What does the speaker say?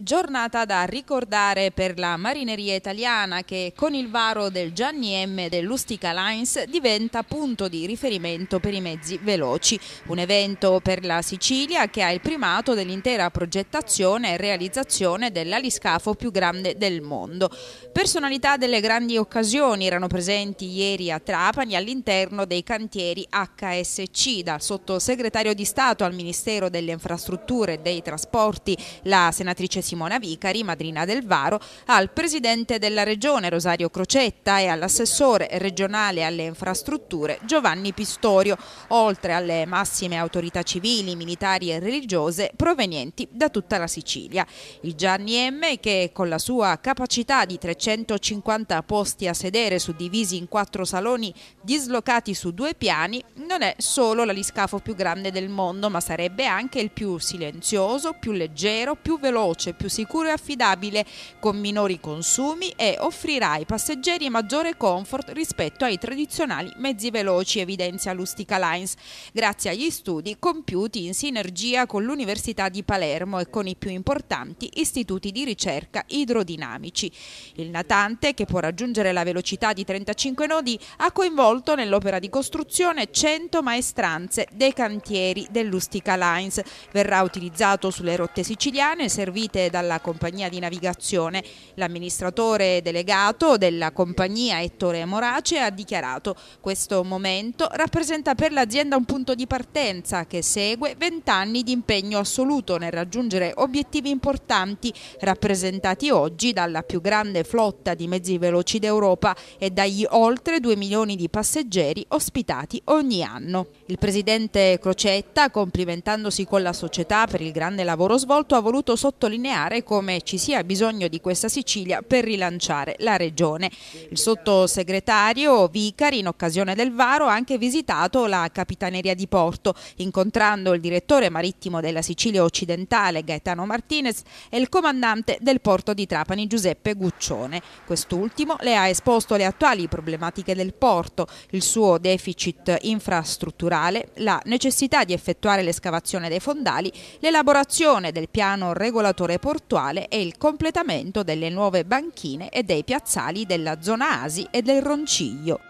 Giornata da ricordare per la marineria italiana che con il varo del Gianni M dell'Ustica Lines diventa punto di riferimento per i mezzi veloci. Un evento per la Sicilia che ha il primato dell'intera progettazione e realizzazione dell'aliscafo più grande del mondo. Personalità delle grandi occasioni erano presenti ieri a Trapani all'interno dei cantieri HSC dal sottosegretario di Stato al Ministero delle Infrastrutture e dei Trasporti, la senatrice Simona Vicari, madrina del Varo, al Presidente della Regione Rosario Crocetta e all'assessore regionale alle infrastrutture Giovanni Pistorio, oltre alle massime autorità civili, militari e religiose provenienti da tutta la Sicilia. Il Gianni M che con la sua capacità di 350 posti a sedere suddivisi in quattro saloni dislocati su due piani non è solo l'aliscafo più grande del mondo ma sarebbe anche il più silenzioso, più leggero, più veloce, più sicuro e affidabile, con minori consumi e offrirà ai passeggeri maggiore comfort rispetto ai tradizionali mezzi veloci, evidenzia Lustica Lines, grazie agli studi compiuti in sinergia con l'Università di Palermo e con i più importanti istituti di ricerca idrodinamici. Il natante, che può raggiungere la velocità di 35 nodi, ha coinvolto nell'opera di costruzione 100 maestranze dei cantieri dell'Ustica Lines. Verrà utilizzato sulle rotte siciliane servite dalla compagnia di navigazione. L'amministratore delegato della compagnia Ettore Morace ha dichiarato questo momento rappresenta per l'azienda un punto di partenza che segue vent'anni di impegno assoluto nel raggiungere obiettivi importanti rappresentati oggi dalla più grande flotta di mezzi veloci d'Europa e dagli oltre 2 milioni di passeggeri ospitati ogni anno. Il presidente Crocetta, complimentandosi con la società per il grande lavoro svolto, ha voluto sottolineare sottolineare come ci sia bisogno di questa Sicilia per rilanciare la regione. Il sottosegretario Vicari in occasione del Varo ha anche visitato la Capitaneria di Porto, incontrando il direttore marittimo della Sicilia occidentale Gaetano Martinez e il comandante del porto di Trapani Giuseppe Guccione. Quest'ultimo le ha esposto le attuali problematiche del porto, il suo deficit infrastrutturale, la necessità di effettuare l'escavazione dei fondali, l'elaborazione del piano regolatore portuale portuale e il completamento delle nuove banchine e dei piazzali della zona Asi e del Ronciglio.